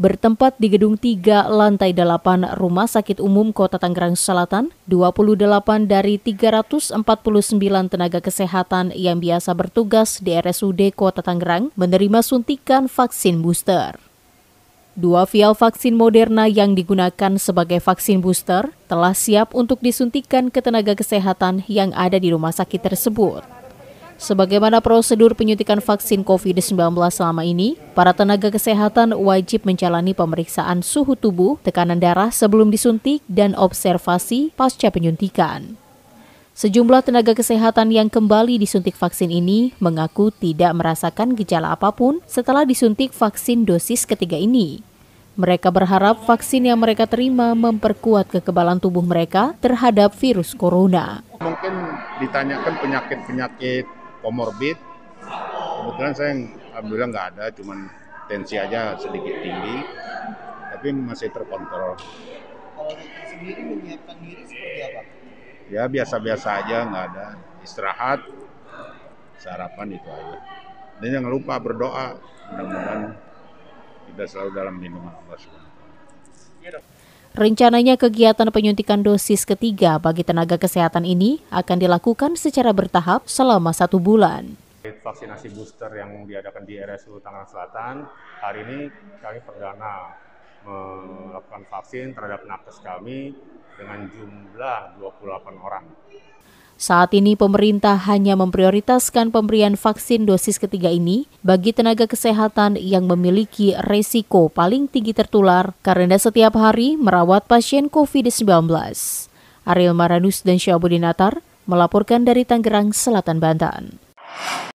bertempat di gedung 3 lantai 8 Rumah Sakit Umum Kota Tangerang Selatan, 28 dari 349 tenaga kesehatan yang biasa bertugas di RSUD Kota Tangerang menerima suntikan vaksin booster. Dua vial vaksin Moderna yang digunakan sebagai vaksin booster telah siap untuk disuntikan ke tenaga kesehatan yang ada di rumah sakit tersebut. Sebagaimana prosedur penyuntikan vaksin COVID-19 selama ini, para tenaga kesehatan wajib menjalani pemeriksaan suhu tubuh, tekanan darah sebelum disuntik, dan observasi pasca penyuntikan. Sejumlah tenaga kesehatan yang kembali disuntik vaksin ini mengaku tidak merasakan gejala apapun setelah disuntik vaksin dosis ketiga ini. Mereka berharap vaksin yang mereka terima memperkuat kekebalan tubuh mereka terhadap virus corona. Mungkin ditanyakan penyakit-penyakit komorbid kebetulan saya alhamdulillah nggak ada cuman tensi aja sedikit tinggi tapi masih terkontrol kalau dokter sendiri menyiapkan diri seperti apa ya biasa-biasa aja nggak ada istirahat sarapan itu aja dan jangan lupa berdoa mudah-mudahan kita selalu dalam lindungan Allah Subhanahu Wa Taala. Iya, Rencananya kegiatan penyuntikan dosis ketiga bagi tenaga kesehatan ini akan dilakukan secara bertahap selama satu bulan. Vaksinasi booster yang diadakan di RSU Tangerang Selatan, hari ini kami perdana melakukan vaksin terhadap nakes kami dengan jumlah 28 orang. Saat ini pemerintah hanya memprioritaskan pemberian vaksin dosis ketiga ini bagi tenaga kesehatan yang memiliki resiko paling tinggi tertular karena setiap hari merawat pasien COVID-19. Ariel Maranus dan Syabudin Atar melaporkan dari Tangerang, Selatan, Banten.